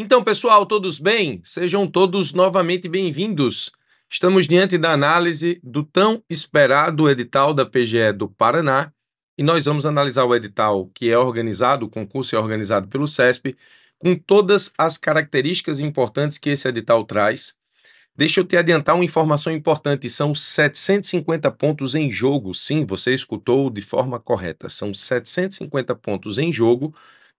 Então, pessoal, todos bem? Sejam todos novamente bem-vindos. Estamos diante da análise do tão esperado edital da PGE do Paraná e nós vamos analisar o edital que é organizado, o concurso é organizado pelo CESP, com todas as características importantes que esse edital traz. Deixa eu te adiantar uma informação importante: são 750 pontos em jogo. Sim, você escutou de forma correta. São 750 pontos em jogo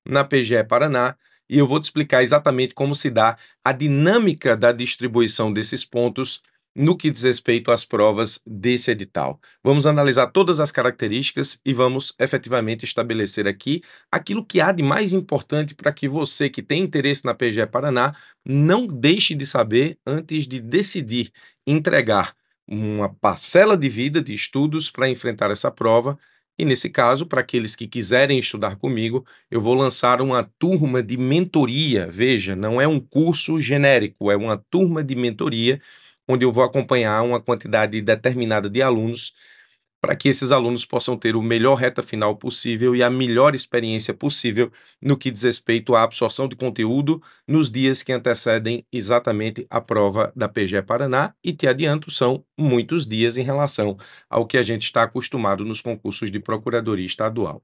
na PGE Paraná e eu vou te explicar exatamente como se dá a dinâmica da distribuição desses pontos no que diz respeito às provas desse edital. Vamos analisar todas as características e vamos efetivamente estabelecer aqui aquilo que há de mais importante para que você que tem interesse na PGE Paraná não deixe de saber antes de decidir entregar uma parcela de vida de estudos para enfrentar essa prova e nesse caso, para aqueles que quiserem estudar comigo, eu vou lançar uma turma de mentoria. Veja, não é um curso genérico, é uma turma de mentoria onde eu vou acompanhar uma quantidade determinada de alunos para que esses alunos possam ter o melhor reta final possível e a melhor experiência possível no que diz respeito à absorção de conteúdo nos dias que antecedem exatamente a prova da PGE Paraná. E te adianto, são muitos dias em relação ao que a gente está acostumado nos concursos de Procuradoria Estadual.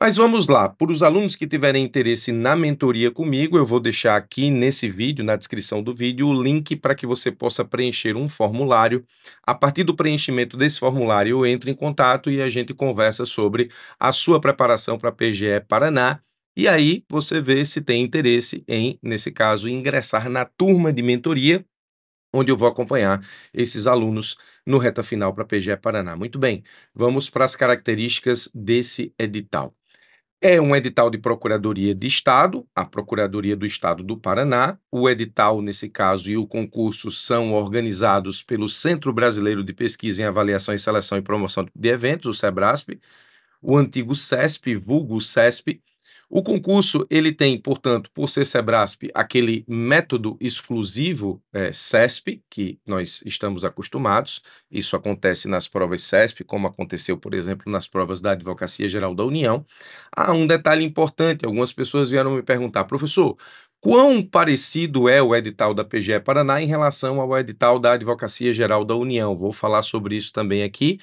Mas vamos lá, para os alunos que tiverem interesse na mentoria comigo, eu vou deixar aqui nesse vídeo, na descrição do vídeo, o link para que você possa preencher um formulário. A partir do preenchimento desse formulário, eu entro em contato e a gente conversa sobre a sua preparação para a PGE Paraná. E aí você vê se tem interesse em, nesse caso, ingressar na turma de mentoria, onde eu vou acompanhar esses alunos no reta final para a PGE Paraná. Muito bem, vamos para as características desse edital. É um edital de Procuradoria de Estado, a Procuradoria do Estado do Paraná. O edital, nesse caso, e o concurso são organizados pelo Centro Brasileiro de Pesquisa em Avaliação e Seleção e Promoção de Eventos, o SEBRASP, o antigo CESP, vulgo CESP, o concurso ele tem, portanto, por ser Sebrasp, aquele método exclusivo é, CESP, que nós estamos acostumados. Isso acontece nas provas CESP, como aconteceu, por exemplo, nas provas da Advocacia Geral da União. Há ah, um detalhe importante: algumas pessoas vieram me perguntar, professor, quão parecido é o edital da PGE Paraná em relação ao edital da Advocacia Geral da União. Vou falar sobre isso também aqui,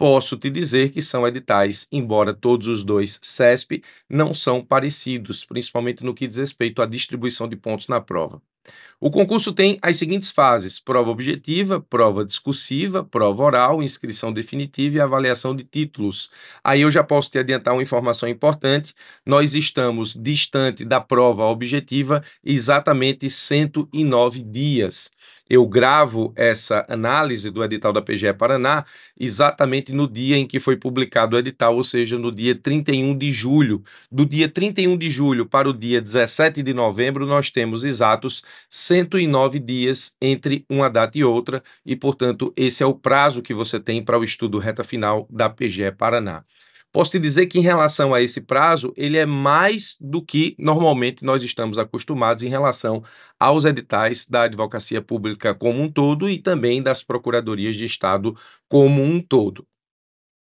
Posso te dizer que são editais, embora todos os dois CESP não são parecidos, principalmente no que diz respeito à distribuição de pontos na prova. O concurso tem as seguintes fases: prova objetiva, prova discursiva, prova oral, inscrição definitiva e avaliação de títulos. Aí eu já posso te adiantar uma informação importante: nós estamos distante da prova objetiva exatamente 109 dias eu gravo essa análise do edital da PGE Paraná exatamente no dia em que foi publicado o edital, ou seja, no dia 31 de julho. Do dia 31 de julho para o dia 17 de novembro, nós temos exatos 109 dias entre uma data e outra, e, portanto, esse é o prazo que você tem para o estudo reta final da PGE Paraná. Posso te dizer que em relação a esse prazo, ele é mais do que normalmente nós estamos acostumados em relação aos editais da advocacia pública como um todo e também das procuradorias de Estado como um todo.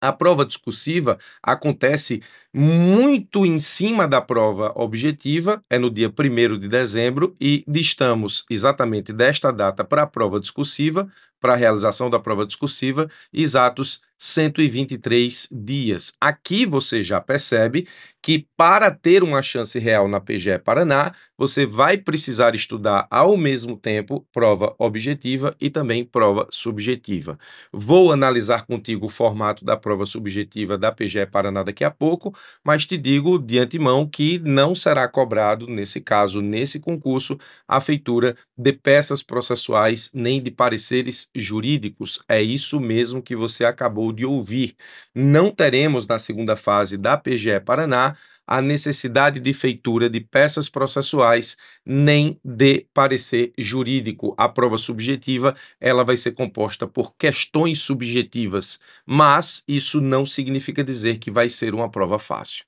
A prova discursiva acontece muito em cima da prova objetiva, é no dia 1 de dezembro, e distamos exatamente desta data para a prova discursiva, para a realização da prova discursiva, exatos 123 dias. Aqui você já percebe que para ter uma chance real na PGE Paraná, você vai precisar estudar ao mesmo tempo prova objetiva e também prova subjetiva. Vou analisar contigo o formato da prova subjetiva da PGE Paraná daqui a pouco, mas te digo de antemão que não será cobrado, nesse caso, nesse concurso, a feitura de peças processuais nem de pareceres jurídicos. É isso mesmo que você acabou de ouvir. Não teremos na segunda fase da PGE Paraná a necessidade de feitura de peças processuais nem de parecer jurídico. A prova subjetiva, ela vai ser composta por questões subjetivas, mas isso não significa dizer que vai ser uma prova fácil.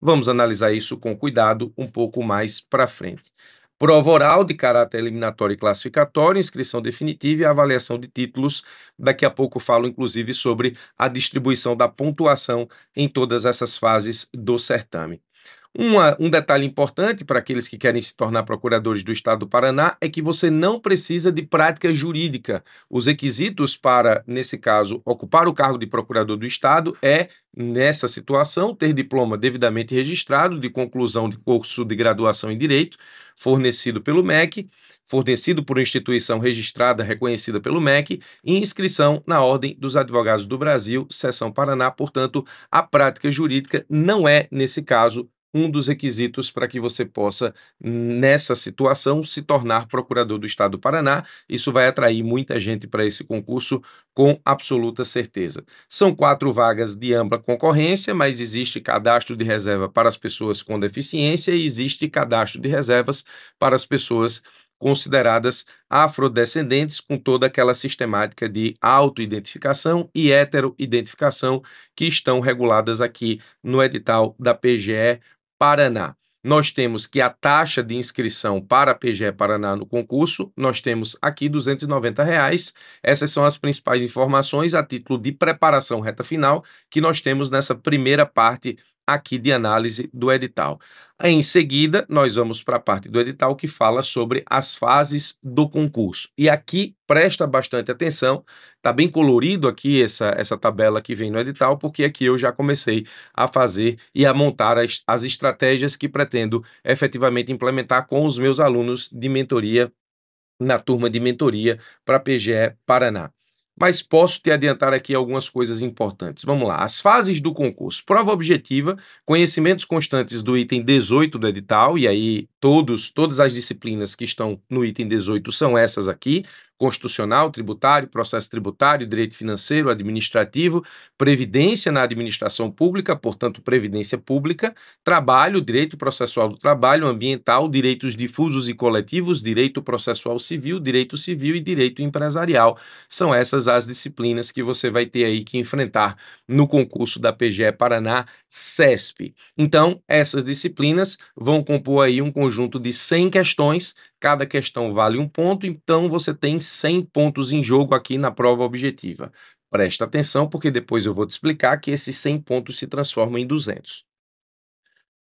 Vamos analisar isso com cuidado um pouco mais para frente prova oral de caráter eliminatório e classificatório, inscrição definitiva e avaliação de títulos. Daqui a pouco falo, inclusive, sobre a distribuição da pontuação em todas essas fases do certame. Uma, um detalhe importante para aqueles que querem se tornar procuradores do Estado do Paraná é que você não precisa de prática jurídica. Os requisitos para, nesse caso, ocupar o cargo de procurador do Estado é, nessa situação, ter diploma devidamente registrado de conclusão de curso de graduação em Direito, fornecido pelo MEC, fornecido por instituição registrada reconhecida pelo MEC, e inscrição na Ordem dos Advogados do Brasil, Seção Paraná. Portanto, a prática jurídica não é, nesse caso, um dos requisitos para que você possa, nessa situação, se tornar procurador do Estado do Paraná. Isso vai atrair muita gente para esse concurso com absoluta certeza. São quatro vagas de ampla concorrência, mas existe cadastro de reserva para as pessoas com deficiência e existe cadastro de reservas para as pessoas consideradas afrodescendentes, com toda aquela sistemática de autoidentificação e heteroidentificação que estão reguladas aqui no edital da PGE Paraná. Nós temos que a taxa de inscrição para a PGE Paraná no concurso, nós temos aqui R$ 290. Reais. Essas são as principais informações a título de preparação reta final que nós temos nessa primeira parte aqui de análise do edital. Em seguida, nós vamos para a parte do edital que fala sobre as fases do concurso. E aqui presta bastante atenção, está bem colorido aqui essa, essa tabela que vem no edital, porque aqui eu já comecei a fazer e a montar as, as estratégias que pretendo efetivamente implementar com os meus alunos de mentoria na turma de mentoria para PGE Paraná mas posso te adiantar aqui algumas coisas importantes. Vamos lá. As fases do concurso: prova objetiva, conhecimentos constantes do item 18 do edital, e aí todos, todas as disciplinas que estão no item 18 são essas aqui constitucional, tributário, processo tributário, direito financeiro, administrativo, previdência na administração pública, portanto, previdência pública, trabalho, direito processual do trabalho, ambiental, direitos difusos e coletivos, direito processual civil, direito civil e direito empresarial. São essas as disciplinas que você vai ter aí que enfrentar no concurso da PGE Paraná CESP. Então, essas disciplinas vão compor aí um conjunto de 100 questões cada questão vale um ponto, então você tem 100 pontos em jogo aqui na prova objetiva. Presta atenção, porque depois eu vou te explicar que esses 100 pontos se transformam em 200.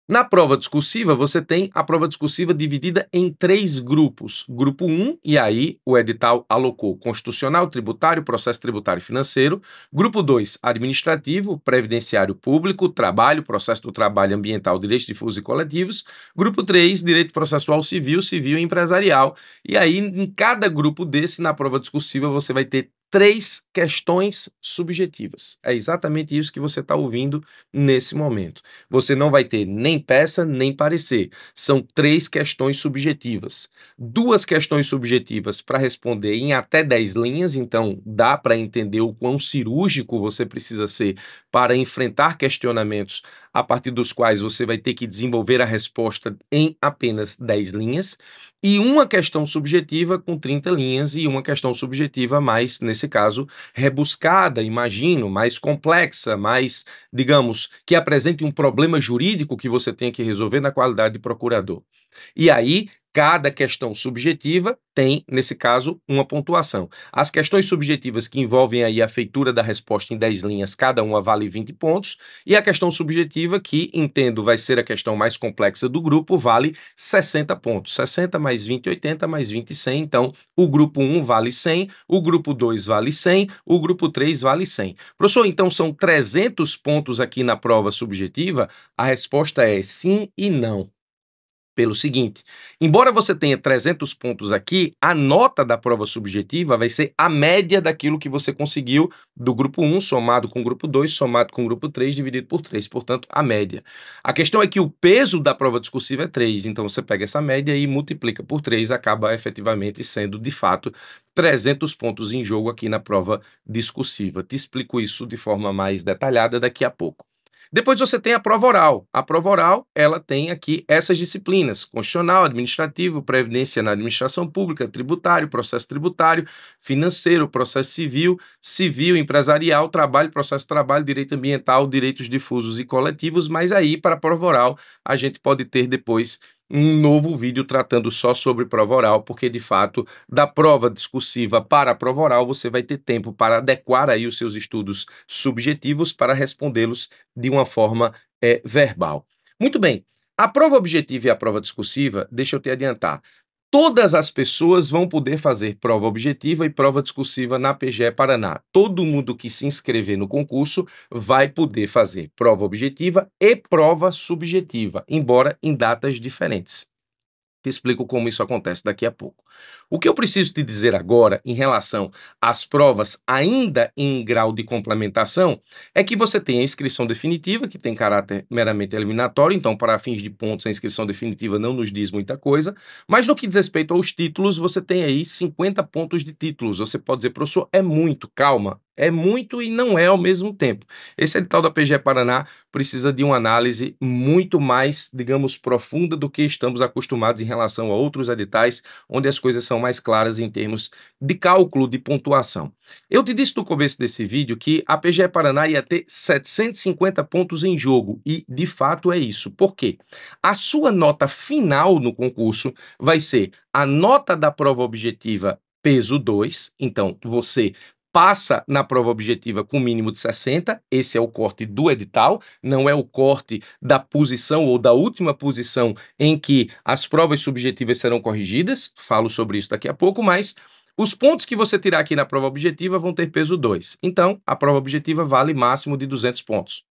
Na prova discursiva, você tem a prova discursiva dividida em três grupos. Grupo 1, um, e aí o edital alocou constitucional, tributário, processo tributário e financeiro. Grupo 2, administrativo, previdenciário público, trabalho, processo do trabalho ambiental, direitos difusos e coletivos. Grupo 3, direito processual civil, civil e empresarial. E aí, em cada grupo desse, na prova discursiva, você vai ter três questões subjetivas. É exatamente isso que você está ouvindo nesse momento. Você não vai ter nem peça, nem parecer. São três questões subjetivas. Duas questões subjetivas para responder em até dez linhas, então dá para entender o quão cirúrgico você precisa ser para enfrentar questionamentos a partir dos quais você vai ter que desenvolver a resposta em apenas 10 linhas e uma questão subjetiva com 30 linhas e uma questão subjetiva mais, nesse caso, rebuscada, imagino, mais complexa, mais, digamos, que apresente um problema jurídico que você tenha que resolver na qualidade de procurador. E aí, cada questão subjetiva tem, nesse caso, uma pontuação. As questões subjetivas que envolvem aí a feitura da resposta em 10 linhas, cada uma vale 20 pontos, e a questão subjetiva, que entendo vai ser a questão mais complexa do grupo, vale 60 pontos. 60 mais 20, 80 mais 20, 100. Então, o grupo 1 vale 100, o grupo 2 vale 100, o grupo 3 vale 100. Professor, então são 300 pontos aqui na prova subjetiva? A resposta é sim e não pelo seguinte: embora você tenha 300 pontos aqui, a nota da prova subjetiva vai ser a média daquilo que você conseguiu do grupo 1 somado com o grupo 2, somado com o grupo 3, dividido por 3, portanto, a média. A questão é que o peso da prova discursiva é 3, então você pega essa média e multiplica por 3, acaba efetivamente sendo, de fato, 300 pontos em jogo aqui na prova discursiva. Te explico isso de forma mais detalhada daqui a pouco. Depois você tem a prova oral. A prova oral, ela tem aqui essas disciplinas: constitucional, administrativo, previdência na administração pública, tributário, processo tributário, financeiro, processo civil, civil, empresarial, trabalho, processo de trabalho, direito ambiental, direitos difusos e coletivos. Mas aí, para a prova oral, a gente pode ter depois um novo vídeo tratando só sobre prova oral, porque de fato, da prova discursiva para a prova oral, você vai ter tempo para adequar aí os seus estudos subjetivos para respondê-los de uma forma é, verbal. Muito bem. A prova objetiva e a prova discursiva, deixa eu te adiantar, Todas as pessoas vão poder fazer prova objetiva e prova discursiva na PGE Paraná. Todo mundo que se inscrever no concurso vai poder fazer prova objetiva e prova subjetiva, embora em datas diferentes. Te explico como isso acontece daqui a pouco. O que eu preciso te dizer agora em relação às provas ainda em grau de complementação é que você tem a inscrição definitiva, que tem caráter meramente eliminatório, então, para fins de pontos, a inscrição definitiva não nos diz muita coisa, mas no que diz respeito aos títulos, você tem aí 50 pontos de títulos. Você pode dizer, professor, é muito, calma, é muito e não é ao mesmo tempo. Esse edital da PGE Paraná precisa de uma análise muito mais, digamos, profunda do que estamos acostumados em relação a outros editais, onde as coisas são mais claras em termos de cálculo de pontuação. Eu te disse no começo desse vídeo que a PGE Paraná ia ter 750 pontos em jogo, e de fato é isso. Por quê? A sua nota final no concurso vai ser a nota da prova objetiva peso 2, então você passa na prova objetiva com mínimo de 60, esse é o corte do edital, não é o corte da posição ou da última posição em que as provas subjetivas serão corrigidas, falo sobre isso daqui a pouco, mas os pontos que você tirar aqui na prova objetiva vão ter peso 2. Então, a prova objetiva vale máximo de 200 pontos.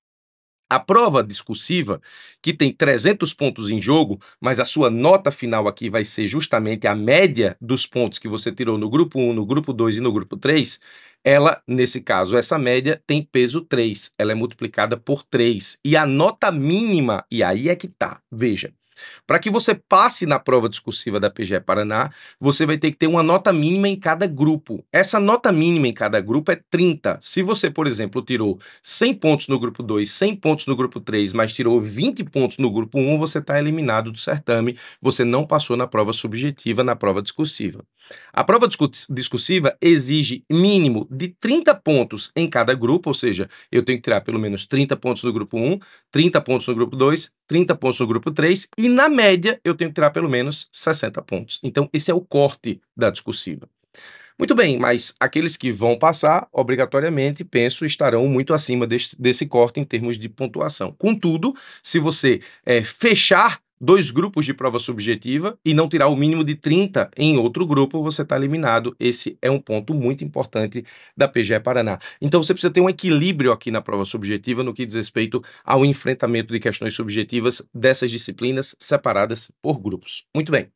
A prova discursiva, que tem 300 pontos em jogo, mas a sua nota final aqui vai ser justamente a média dos pontos que você tirou no grupo 1, no grupo 2 e no grupo 3, ela, nesse caso, essa média tem peso 3, ela é multiplicada por 3. E a nota mínima, e aí é que tá, veja, para que você passe na prova discursiva da PGE Paraná, você vai ter que ter uma nota mínima em cada grupo. Essa nota mínima em cada grupo é 30. Se você, por exemplo, tirou 100 pontos no grupo 2, 100 pontos no grupo 3, mas tirou 20 pontos no grupo 1, você está eliminado do certame. Você não passou na prova subjetiva, na prova discursiva. A prova discursiva exige mínimo de 30 pontos em cada grupo, ou seja, eu tenho que tirar pelo menos 30 pontos no grupo 1, 30 pontos no grupo 2, 30 pontos no grupo 3 e e na média eu tenho que tirar pelo menos 60 pontos. Então, esse é o corte da discursiva. Muito bem, mas aqueles que vão passar, obrigatoriamente, penso, estarão muito acima desse, desse corte em termos de pontuação. Contudo, se você é, fechar dois grupos de prova subjetiva e não tirar o mínimo de 30 em outro grupo, você está eliminado. Esse é um ponto muito importante da PGE Paraná. Então você precisa ter um equilíbrio aqui na prova subjetiva no que diz respeito ao enfrentamento de questões subjetivas dessas disciplinas separadas por grupos. Muito bem.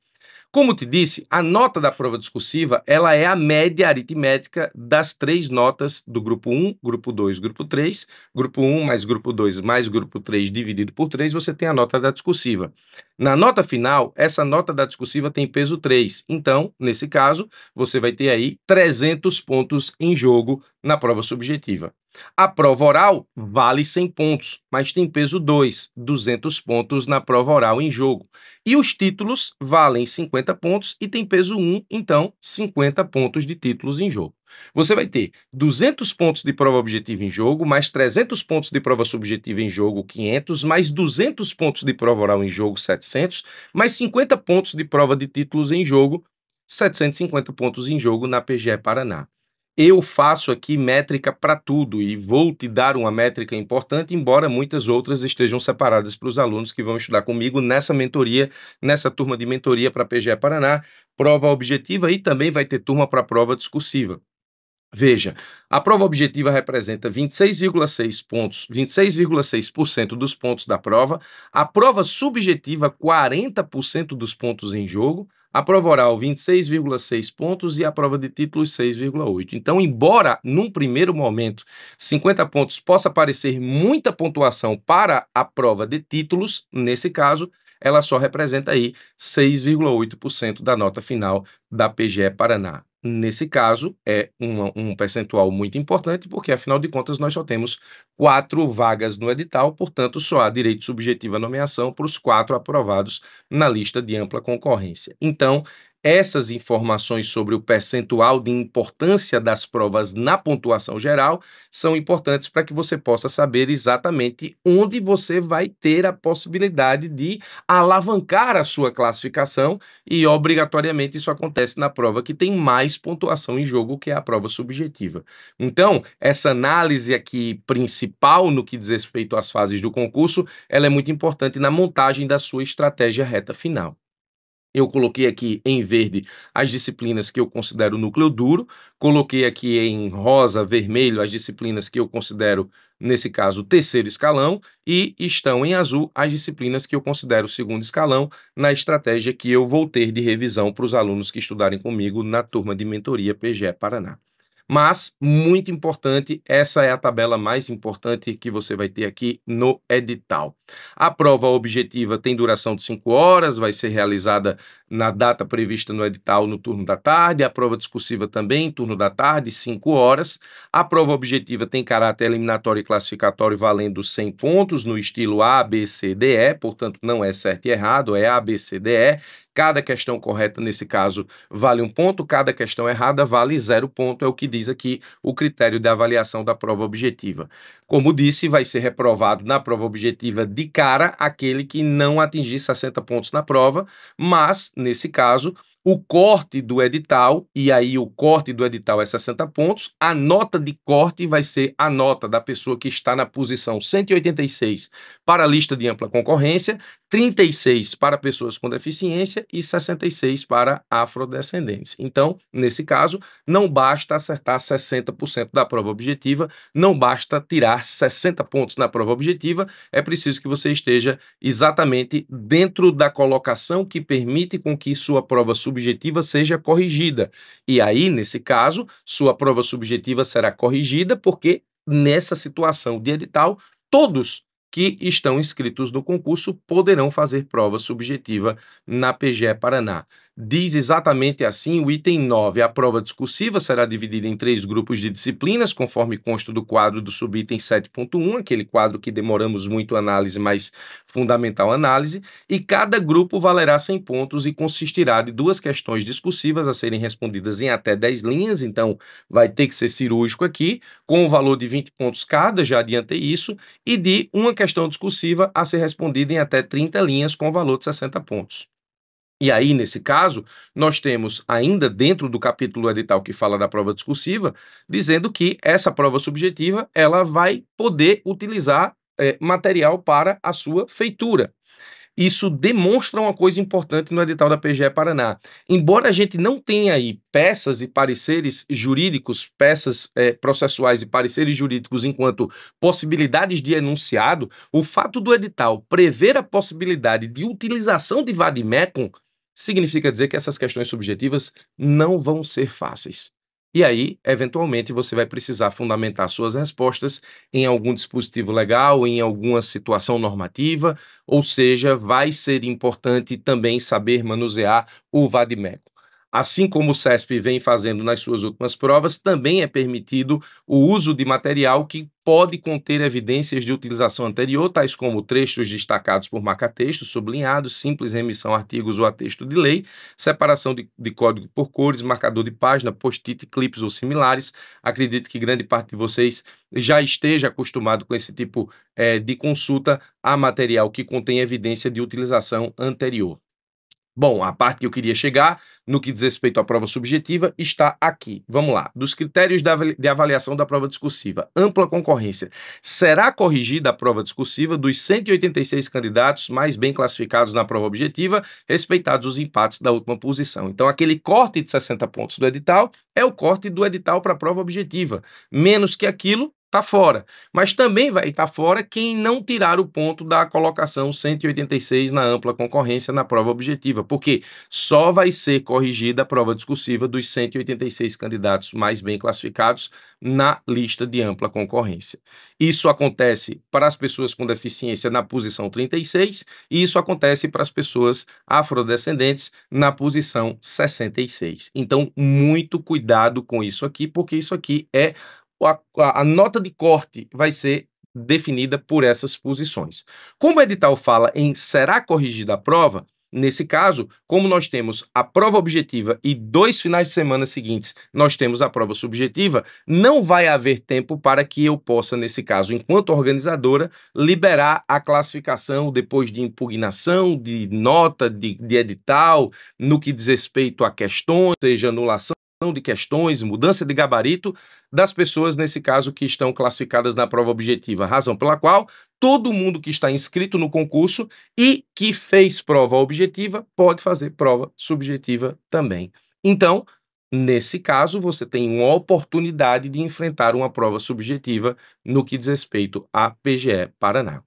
Como te disse, a nota da prova discursiva ela é a média aritmética das três notas do grupo 1, grupo 2, grupo 3. Grupo 1 mais grupo 2 mais grupo 3 dividido por 3, você tem a nota da discursiva. Na nota final, essa nota da discursiva tem peso 3. Então, nesse caso, você vai ter aí 300 pontos em jogo na prova subjetiva. A prova oral vale 100 pontos, mas tem peso 2, 200 pontos na prova oral em jogo. E os títulos valem 50 pontos e tem peso 1, então 50 pontos de títulos em jogo. Você vai ter 200 pontos de prova objetiva em jogo, mais 300 pontos de prova subjetiva em jogo, 500, mais 200 pontos de prova oral em jogo, 700, mais 50 pontos de prova de títulos em jogo, 750 pontos em jogo na PGE Paraná eu faço aqui métrica para tudo e vou te dar uma métrica importante, embora muitas outras estejam separadas para os alunos que vão estudar comigo nessa mentoria, nessa turma de mentoria para PGE Paraná, prova objetiva e também vai ter turma para prova discursiva. Veja, a prova objetiva representa 26,6 pontos, 26,6% dos pontos da prova, a prova subjetiva 40% dos pontos em jogo, a prova oral 26,6 pontos e a prova de títulos 6,8. Então, embora num primeiro momento 50 pontos possa parecer muita pontuação para a prova de títulos, nesse caso, ela só representa aí 6,8% da nota final da PGE Paraná. Nesse caso, é uma, um percentual muito importante, porque afinal de contas nós só temos quatro vagas no edital, portanto, só há direito subjetivo à nomeação para os quatro aprovados na lista de ampla concorrência. Então, essas informações sobre o percentual de importância das provas na pontuação geral são importantes para que você possa saber exatamente onde você vai ter a possibilidade de alavancar a sua classificação e obrigatoriamente isso acontece na prova que tem mais pontuação em jogo, que é a prova subjetiva. Então, essa análise aqui principal no que diz respeito às fases do concurso, ela é muito importante na montagem da sua estratégia reta final. Eu coloquei aqui em verde as disciplinas que eu considero núcleo duro, coloquei aqui em rosa, vermelho, as disciplinas que eu considero, nesse caso, terceiro escalão, e estão em azul as disciplinas que eu considero segundo escalão, na estratégia que eu vou ter de revisão para os alunos que estudarem comigo na turma de mentoria PGE Paraná. Mas, muito importante, essa é a tabela mais importante que você vai ter aqui no edital. A prova objetiva tem duração de 5 horas, vai ser realizada na data prevista no edital, no turno da tarde. A prova discursiva também, turno da tarde, 5 horas. A prova objetiva tem caráter eliminatório e classificatório valendo 100 pontos no estilo A, B, C, D, E, portanto, não é certo e errado, é A, B, C, D, E. Cada questão correta, nesse caso, vale um ponto, cada questão errada vale zero ponto, é o que diz diz aqui o critério de avaliação da prova objetiva. Como disse, vai ser reprovado na prova objetiva de cara aquele que não atingir 60 pontos na prova, mas, nesse caso, o corte do edital, e aí o corte do edital é 60 pontos, a nota de corte vai ser a nota da pessoa que está na posição 186 para a lista de ampla concorrência, 36 para pessoas com deficiência e 66 para afrodescendentes. Então, nesse caso, não basta acertar 60% da prova objetiva, não basta tirar 60 pontos na prova objetiva, é preciso que você esteja exatamente dentro da colocação que permite com que sua prova subjetiva subjetiva seja corrigida. E aí, nesse caso, sua prova subjetiva será corrigida, porque nessa situação de edital, todos que estão inscritos no concurso poderão fazer prova subjetiva na PGE Paraná diz exatamente assim o item 9. A prova discursiva será dividida em três grupos de disciplinas, conforme consta do quadro do subitem 7.1, aquele quadro que demoramos muito análise, mas fundamental análise, e cada grupo valerá 100 pontos e consistirá de duas questões discursivas a serem respondidas em até 10 linhas, então vai ter que ser cirúrgico aqui, com o um valor de 20 pontos cada, já adiantei isso, e de uma questão discursiva a ser respondida em até 30 linhas com o um valor de 60 pontos. E aí, nesse caso, nós temos ainda dentro do capítulo edital que fala da prova discursiva, dizendo que essa prova subjetiva ela vai poder utilizar é, material para a sua feitura. Isso demonstra uma coisa importante no edital da PGE Paraná. Embora a gente não tenha aí peças e pareceres jurídicos, peças é, processuais e pareceres jurídicos enquanto possibilidades de enunciado, o fato do edital prever a possibilidade de utilização de mecum significa dizer que essas questões subjetivas não vão ser fáceis. E aí, eventualmente, você vai precisar fundamentar suas respostas em algum dispositivo legal, em alguma situação normativa, ou seja, vai ser importante também saber manusear o VADMECO. Assim como o CESP vem fazendo nas suas últimas provas, também é permitido o uso de material que pode conter evidências de utilização anterior, tais como trechos destacados por marca-texto, sublinhados, simples remissão a artigos ou a texto de lei, separação de, de código por cores, marcador de página, post-it, clips ou similares. Acredito que grande parte de vocês já esteja acostumado com esse tipo é, de consulta a material que contém evidência de utilização anterior. Bom, a parte que eu queria chegar, no que diz respeito à prova subjetiva, está aqui. Vamos lá. Dos critérios de avaliação da prova discursiva, ampla concorrência. Será corrigida a prova discursiva dos 186 candidatos mais bem classificados na prova objetiva, respeitados os empates da última posição. Então, aquele corte de 60 pontos do edital é o corte do edital para a prova objetiva. Menos que aquilo, está fora. Mas também vai estar tá fora quem não tirar o ponto da colocação 186 na ampla concorrência na prova objetiva, porque só vai ser corrigida a prova discursiva dos 186 candidatos mais bem classificados na lista de ampla concorrência. Isso acontece para as pessoas com deficiência na posição 36 e isso acontece para as pessoas afrodescendentes na posição 66. Então, muito cuidado com isso aqui, porque isso aqui é a, a, a nota de corte vai ser definida por essas posições. Como o edital fala em será corrigida a prova, Nesse caso, como nós temos a prova objetiva e dois finais de semana seguintes nós temos a prova subjetiva, não vai haver tempo para que eu possa, nesse caso, enquanto organizadora, liberar a classificação depois de impugnação, de nota, de, de edital, no que diz respeito a questões, seja anulação de questões, mudança de gabarito das pessoas, nesse caso, que estão classificadas na prova objetiva. Razão pela qual todo mundo que está inscrito no concurso e que fez prova objetiva pode fazer prova subjetiva também. Então, nesse caso, você tem uma oportunidade de enfrentar uma prova subjetiva no que diz respeito à PGE Paraná.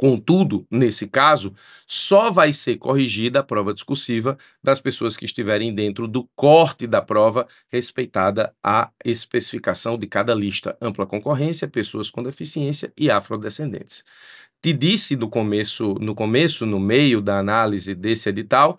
Contudo, nesse caso, só vai ser corrigida a prova discursiva das pessoas que estiverem dentro do corte da prova, respeitada a especificação de cada lista: ampla concorrência, pessoas com deficiência e afrodescendentes. Te disse no começo, no começo, no meio da análise desse edital,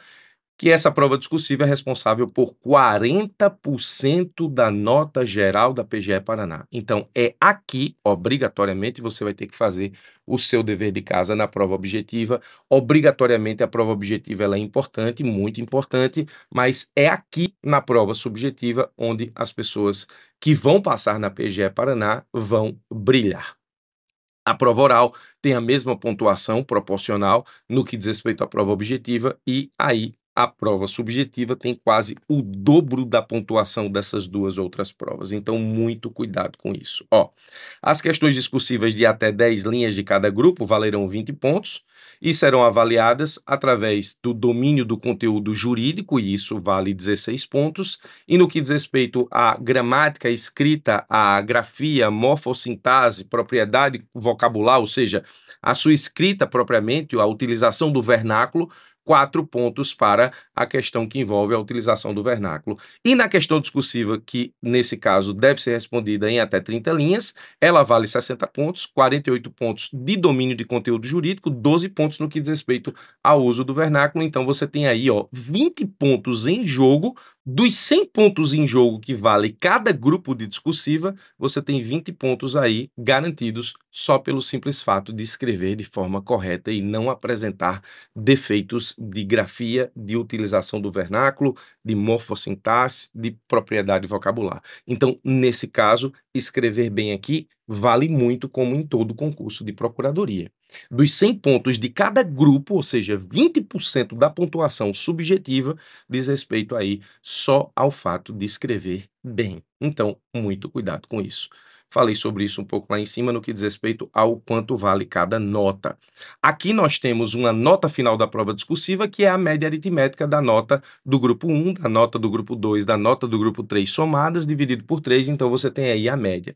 que essa prova discursiva é responsável por 40% da nota geral da PGE Paraná. Então, é aqui, obrigatoriamente, você vai ter que fazer o seu dever de casa na prova objetiva. Obrigatoriamente, a prova objetiva ela é importante, muito importante, mas é aqui na prova subjetiva onde as pessoas que vão passar na PGE Paraná vão brilhar. A prova oral tem a mesma pontuação proporcional no que diz respeito à prova objetiva, e aí a prova subjetiva tem quase o dobro da pontuação dessas duas outras provas. Então, muito cuidado com isso. Ó, as questões discursivas de até 10 linhas de cada grupo valerão 20 pontos e serão avaliadas através do domínio do conteúdo jurídico, e isso vale 16 pontos. E no que diz respeito à gramática, escrita, à grafia, morfossintase, propriedade vocabular, ou seja, a sua escrita propriamente, a utilização do vernáculo, quatro pontos para a questão que envolve a utilização do vernáculo. E na questão discursiva, que nesse caso deve ser respondida em até 30 linhas, ela vale 60 pontos, 48 pontos de domínio de conteúdo jurídico, 12 pontos no que diz respeito ao uso do vernáculo. Então você tem aí ó, 20 pontos em jogo dos 100 pontos em jogo que vale cada grupo de discursiva, você tem 20 pontos aí garantidos só pelo simples fato de escrever de forma correta e não apresentar defeitos de grafia, de utilização do vernáculo, de morfossintaxe, de propriedade vocabular. Então, nesse caso, escrever bem aqui vale muito como em todo concurso de procuradoria dos 100 pontos de cada grupo, ou seja, 20% da pontuação subjetiva diz respeito aí só ao fato de escrever bem. Então, muito cuidado com isso. Falei sobre isso um pouco lá em cima no que diz respeito ao quanto vale cada nota. Aqui nós temos uma nota final da prova discursiva, que é a média aritmética da nota do grupo 1, da nota do grupo 2, da nota do grupo 3 somadas, dividido por 3, então você tem aí a média.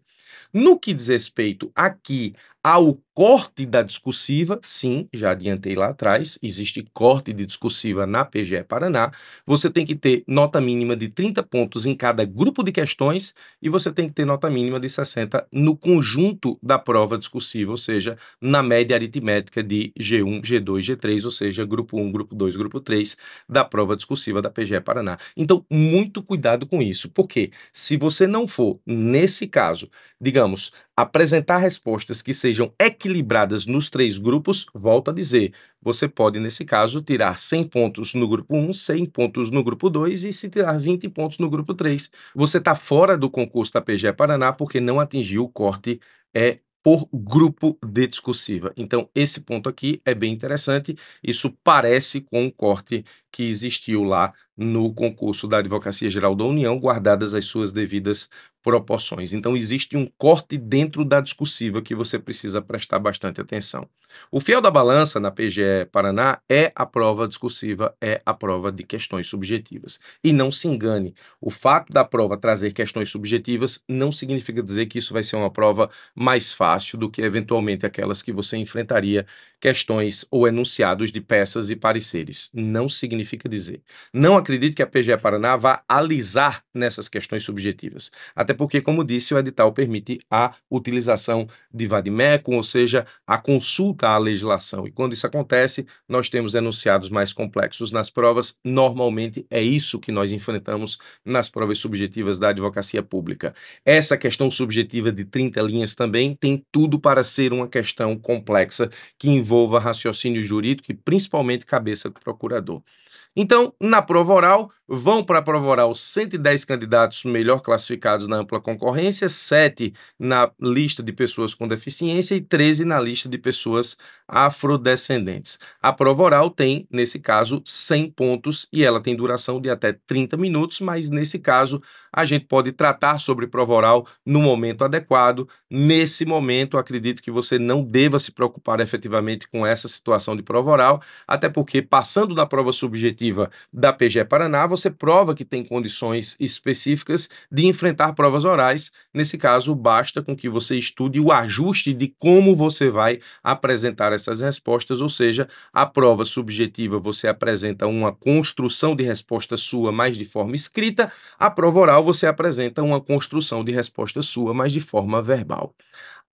No que diz respeito aqui Há o corte da discursiva, sim, já adiantei lá atrás, existe corte de discursiva na PGE Paraná. Você tem que ter nota mínima de 30 pontos em cada grupo de questões e você tem que ter nota mínima de 60 no conjunto da prova discursiva, ou seja, na média aritmética de G1, G2, G3, ou seja, grupo 1, grupo 2, grupo 3 da prova discursiva da PGE Paraná. Então, muito cuidado com isso, porque se você não for, nesse caso, digamos, apresentar respostas que sejam estejam equilibradas nos três grupos, volto a dizer, você pode, nesse caso, tirar 100 pontos no grupo 1, 100 pontos no grupo 2 e se tirar 20 pontos no grupo 3. Você está fora do concurso da PGE Paraná porque não atingiu o corte é, por grupo de discursiva. Então, esse ponto aqui é bem interessante. Isso parece com o um corte que existiu lá no concurso da Advocacia Geral da União, guardadas as suas devidas proporções. Então, existe um corte dentro da discursiva que você precisa prestar bastante atenção. O fiel da balança na PGE Paraná é a prova discursiva, é a prova de questões subjetivas. E não se engane, o fato da prova trazer questões subjetivas não significa dizer que isso vai ser uma prova mais fácil do que eventualmente aquelas que você enfrentaria questões ou enunciados de peças e pareceres. Não significa dizer. Não acredito que a PGE Paraná vá alisar nessas questões subjetivas. Até porque, como disse, o edital permite a utilização de vademecum, ou seja, a consulta à legislação. E quando isso acontece, nós temos enunciados mais complexos nas provas. Normalmente é isso que nós enfrentamos nas provas subjetivas da advocacia pública. Essa questão subjetiva de 30 linhas também tem tudo para ser uma questão complexa que envolva raciocínio jurídico e principalmente cabeça do procurador. Então, na prova oral, Vão para a prova oral 110 candidatos melhor classificados na ampla concorrência, 7 na lista de pessoas com deficiência e 13 na lista de pessoas afrodescendentes. A prova oral tem, nesse caso, 100 pontos e ela tem duração de até 30 minutos, mas nesse caso a gente pode tratar sobre prova oral no momento adequado. Nesse momento, acredito que você não deva se preocupar efetivamente com essa situação de prova oral, até porque passando da prova subjetiva da PGE Paraná, você você prova que tem condições específicas de enfrentar provas orais. Nesse caso, basta com que você estude o ajuste de como você vai apresentar essas respostas, ou seja, a prova subjetiva você apresenta uma construção de resposta sua, mas de forma escrita, a prova oral você apresenta uma construção de resposta sua, mas de forma verbal.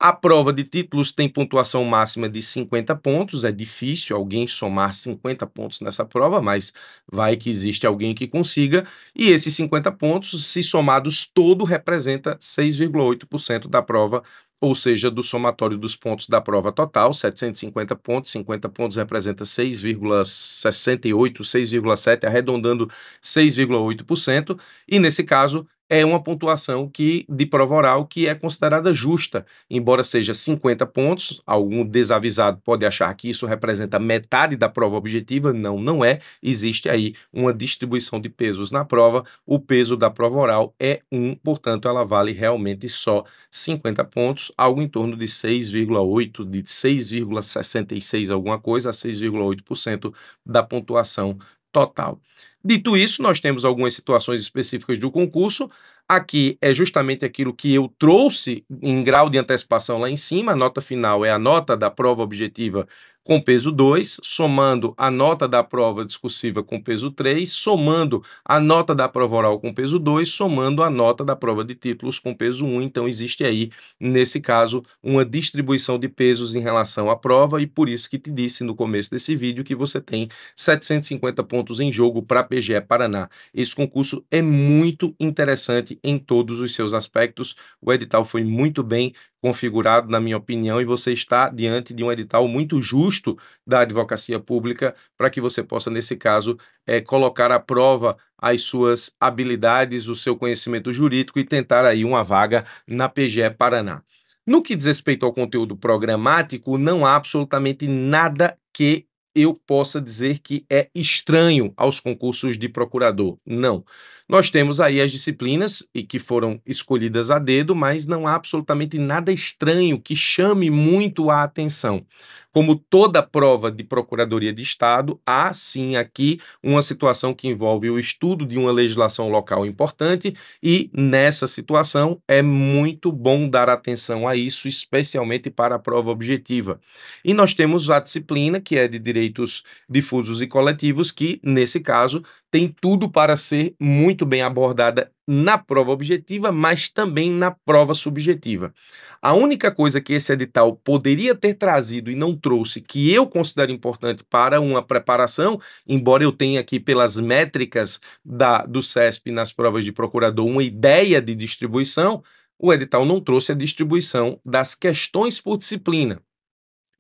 A prova de títulos tem pontuação máxima de 50 pontos. É difícil alguém somar 50 pontos nessa prova, mas vai que existe alguém que consiga. E esses 50 pontos, se somados todo, representa 6,8% da prova, ou seja, do somatório dos pontos da prova total, 750 pontos. 50 pontos representa 6,68, 6,7, arredondando 6,8%. E nesse caso, é uma pontuação que de prova oral que é considerada justa, embora seja 50 pontos. Algum desavisado pode achar que isso representa metade da prova objetiva, não, não é. Existe aí uma distribuição de pesos na prova. O peso da prova oral é 1, portanto, ela vale realmente só 50 pontos, algo em torno de 6,8, de 6,66 alguma coisa, a 6,8% da pontuação total. Dito isso, nós temos algumas situações específicas do concurso. Aqui é justamente aquilo que eu trouxe em grau de antecipação lá em cima. A nota final é a nota da prova objetiva com peso 2, somando a nota da prova discursiva com peso 3, somando a nota da prova oral com peso 2, somando a nota da prova de títulos com peso 1. Um. Então, existe aí, nesse caso, uma distribuição de pesos em relação à prova, e por isso que te disse no começo desse vídeo que você tem 750 pontos em jogo para a PGE Paraná. Esse concurso é muito interessante em todos os seus aspectos. O edital foi muito bem configurado, na minha opinião, e você está diante de um edital muito justo da advocacia pública para que você possa, nesse caso, é, colocar à prova as suas habilidades, o seu conhecimento jurídico e tentar aí uma vaga na PGE Paraná. No que diz respeito ao conteúdo programático, não há absolutamente nada que eu possa dizer que é estranho aos concursos de procurador. Não. Nós temos aí as disciplinas e que foram escolhidas a dedo, mas não há absolutamente nada estranho que chame muito a atenção. Como toda prova de Procuradoria de Estado, há sim aqui uma situação que envolve o estudo de uma legislação local importante e nessa situação é muito bom dar atenção a isso, especialmente para a prova objetiva. E nós temos a disciplina que é de direitos difusos e coletivos que, nesse caso, tem tudo para ser muito bem abordada na prova objetiva, mas também na prova subjetiva. A única coisa que esse edital poderia ter trazido e não trouxe, que eu considero importante para uma preparação, embora eu tenha aqui pelas métricas da, do CESP nas provas de procurador uma ideia de distribuição, o edital não trouxe a distribuição das questões por disciplina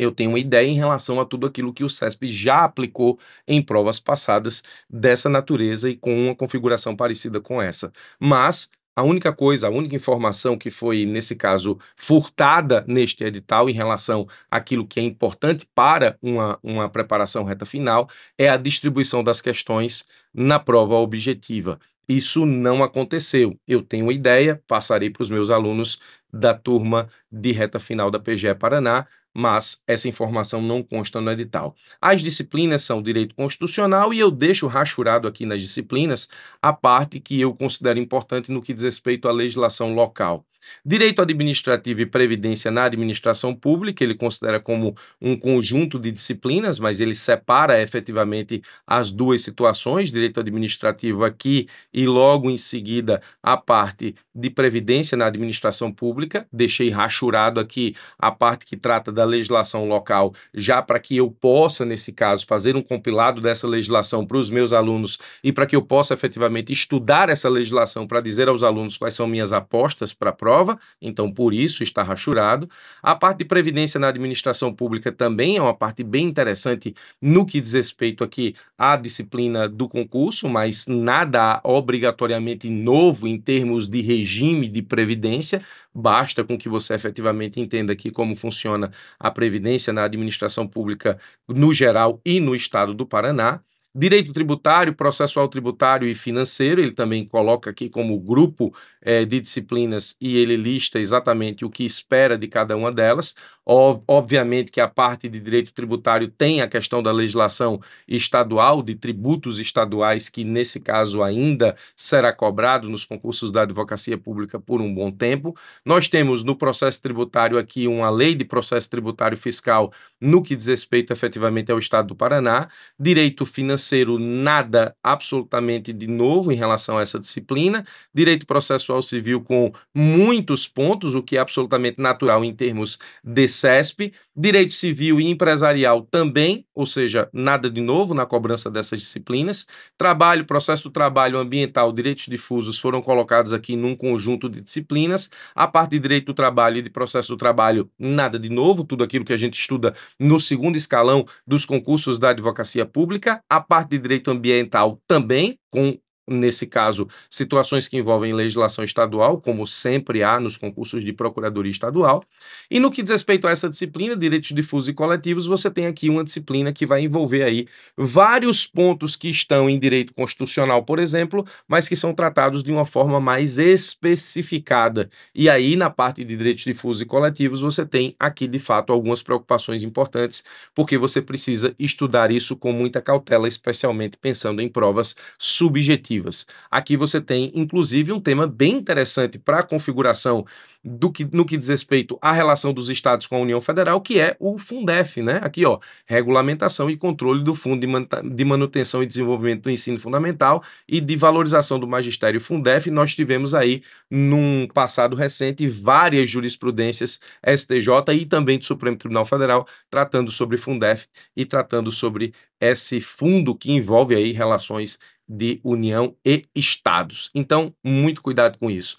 eu tenho uma ideia em relação a tudo aquilo que o CESP já aplicou em provas passadas dessa natureza e com uma configuração parecida com essa. Mas a única coisa, a única informação que foi, nesse caso, furtada neste edital em relação àquilo que é importante para uma, uma preparação reta final é a distribuição das questões na prova objetiva. Isso não aconteceu. Eu tenho uma ideia, passarei para os meus alunos da turma de reta final da PGE Paraná, mas essa informação não consta no edital. As disciplinas são direito constitucional e eu deixo rachurado aqui nas disciplinas a parte que eu considero importante no que diz respeito à legislação local. Direito administrativo e previdência na administração pública, ele considera como um conjunto de disciplinas, mas ele separa efetivamente as duas situações, direito administrativo aqui e logo em seguida a parte de previdência na administração pública. Deixei rachurado aqui a parte que trata da legislação local, já para que eu possa, nesse caso, fazer um compilado dessa legislação para os meus alunos e para que eu possa efetivamente estudar essa legislação para dizer aos alunos quais são minhas apostas para a prova prova, então por isso está rachurado. A parte de previdência na administração pública também é uma parte bem interessante no que diz respeito aqui à disciplina do concurso, mas nada obrigatoriamente novo em termos de regime de previdência, basta com que você efetivamente entenda aqui como funciona a previdência na administração pública no geral e no estado do Paraná. Direito tributário, processual tributário e financeiro, ele também coloca aqui como grupo é, de disciplinas e ele lista exatamente o que espera de cada uma delas. Obviamente que a parte de direito tributário tem a questão da legislação estadual, de tributos estaduais, que nesse caso ainda será cobrado nos concursos da advocacia pública por um bom tempo. Nós temos no processo tributário aqui uma lei de processo tributário fiscal no que diz respeito efetivamente ao Estado do Paraná, direito financeiro financeiro, nada absolutamente de novo em relação a essa disciplina. Direito processual civil com muitos pontos, o que é absolutamente natural em termos de CESP. Direito civil e empresarial também, ou seja, nada de novo na cobrança dessas disciplinas. Trabalho, processo do trabalho ambiental, direitos difusos foram colocados aqui num conjunto de disciplinas. A parte de direito do trabalho e de processo do trabalho, nada de novo, tudo aquilo que a gente estuda no segundo escalão dos concursos da advocacia pública. A parte de direito ambiental também, com nesse caso, situações que envolvem legislação estadual, como sempre há nos concursos de procuradoria estadual. E no que diz respeito a essa disciplina, direitos difusos e coletivos, você tem aqui uma disciplina que vai envolver aí vários pontos que estão em direito constitucional, por exemplo, mas que são tratados de uma forma mais especificada. E aí, na parte de direitos difusos e coletivos, você tem aqui de fato algumas preocupações importantes, porque você precisa estudar isso com muita cautela, especialmente pensando em provas subjetivas alternativas. Aqui você tem, inclusive, um tema bem interessante para a configuração do que, no que diz respeito à relação dos estados com a União Federal, que é o Fundef, né? Aqui, ó, regulamentação e controle do Fundo de Manutenção e Desenvolvimento do Ensino Fundamental e de valorização do magistério Fundef. Nós tivemos aí, num passado recente, várias jurisprudências STJ e também do Supremo Tribunal Federal tratando sobre Fundef e tratando sobre esse fundo que envolve aí relações de União e Estados. Então, muito cuidado com isso.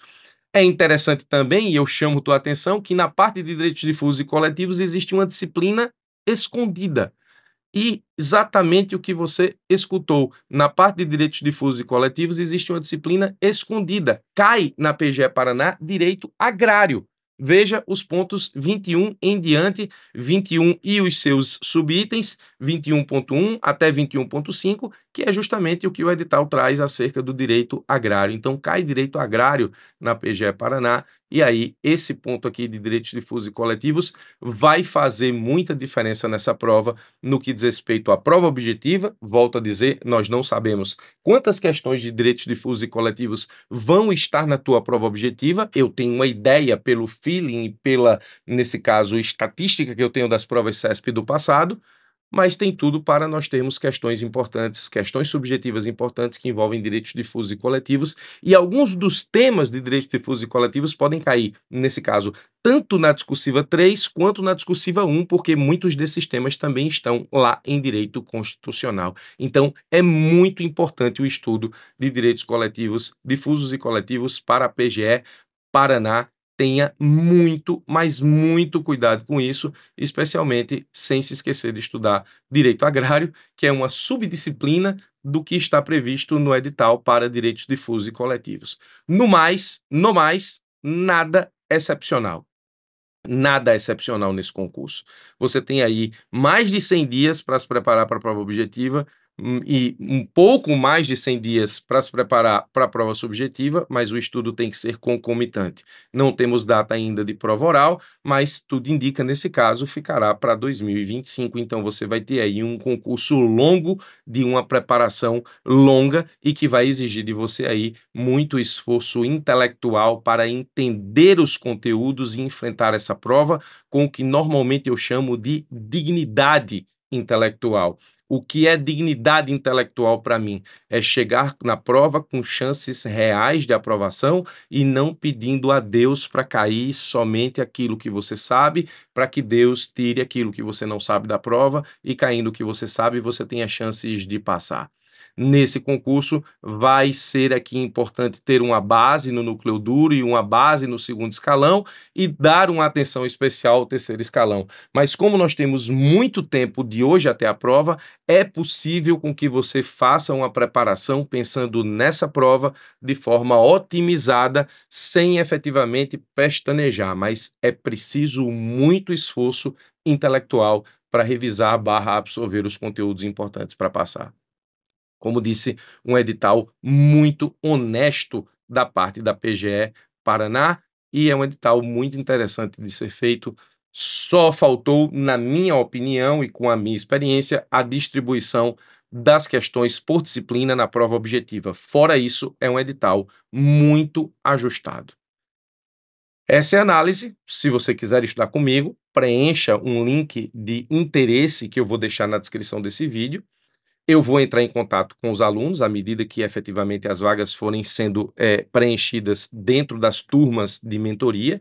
É interessante também, e eu chamo tua atenção, que na parte de direitos difusos e coletivos existe uma disciplina escondida. E exatamente o que você escutou. Na parte de direitos difusos e coletivos existe uma disciplina escondida. Cai na PGE Paraná direito agrário. Veja os pontos 21 em diante, 21 e os seus subitens, 21.1 até 21.5 que é justamente o que o edital traz acerca do direito agrário. Então, cai direito agrário na PGE Paraná, e aí esse ponto aqui de direitos difusos e coletivos vai fazer muita diferença nessa prova no que diz respeito à prova objetiva. Volto a dizer, nós não sabemos quantas questões de direitos difusos e coletivos vão estar na tua prova objetiva. Eu tenho uma ideia pelo feeling e pela, nesse caso, estatística que eu tenho das provas CESP do passado mas tem tudo para nós termos questões importantes, questões subjetivas importantes que envolvem direitos difusos e coletivos, e alguns dos temas de direitos difusos e coletivos podem cair, nesse caso, tanto na discursiva 3 quanto na discursiva 1, porque muitos desses temas também estão lá em direito constitucional. Então, é muito importante o estudo de direitos coletivos, difusos e coletivos para a PGE Paraná tenha muito, mas muito cuidado com isso, especialmente sem se esquecer de estudar direito agrário, que é uma subdisciplina do que está previsto no edital para direitos difusos e coletivos. No mais, no mais, nada excepcional. Nada excepcional nesse concurso. Você tem aí mais de 100 dias para se preparar para a prova objetiva, Hum, e um pouco mais de 100 dias para se preparar para a prova subjetiva, mas o estudo tem que ser concomitante. Não temos data ainda de prova oral, mas tudo indica, nesse caso, ficará para 2025. Então você vai ter aí um concurso longo, de uma preparação longa e que vai exigir de você aí muito esforço intelectual para entender os conteúdos e enfrentar essa prova com o que normalmente eu chamo de dignidade intelectual. O que é dignidade intelectual para mim? É chegar na prova com chances reais de aprovação e não pedindo a Deus para cair somente aquilo que você sabe, para que Deus tire aquilo que você não sabe da prova e caindo o que você sabe, você tem as chances de passar nesse concurso, vai ser aqui importante ter uma base no núcleo duro e uma base no segundo escalão e dar uma atenção especial ao terceiro escalão. Mas como nós temos muito tempo de hoje até a prova, é possível com que você faça uma preparação pensando nessa prova de forma otimizada, sem efetivamente pestanejar, mas é preciso muito esforço intelectual para revisar barra absorver os conteúdos importantes para passar como disse, um edital muito honesto da parte da PGE Paraná e é um edital muito interessante de ser feito. Só faltou, na minha opinião e com a minha experiência, a distribuição das questões por disciplina na prova objetiva. Fora isso, é um edital muito ajustado. Essa é a análise. Se você quiser estudar comigo, preencha um link de interesse que eu vou deixar na descrição desse vídeo. Eu vou entrar em contato com os alunos à medida que efetivamente as vagas forem sendo é, preenchidas dentro das turmas de mentoria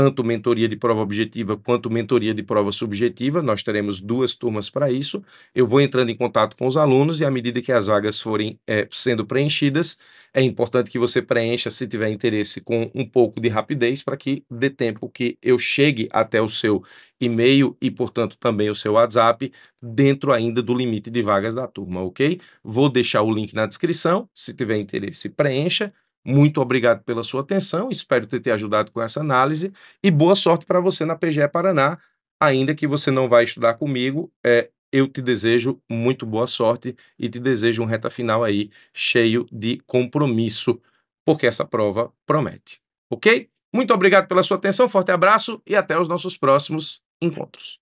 tanto mentoria de prova objetiva quanto mentoria de prova subjetiva. Nós teremos duas turmas para isso. Eu vou entrando em contato com os alunos e, à medida que as vagas forem é, sendo preenchidas, é importante que você preencha, se tiver interesse, com um pouco de rapidez para que dê tempo que eu chegue até o seu e-mail e, portanto, também o seu WhatsApp, dentro ainda do limite de vagas da turma, ok? Vou deixar o link na descrição. Se tiver interesse, preencha. Muito obrigado pela sua atenção, espero ter te ajudado com essa análise e boa sorte para você na PGE Paraná. Ainda que você não vá estudar comigo, é, eu te desejo muito boa sorte e te desejo um reta final aí cheio de compromisso, porque essa prova promete. Ok? Muito obrigado pela sua atenção, forte abraço e até os nossos próximos encontros.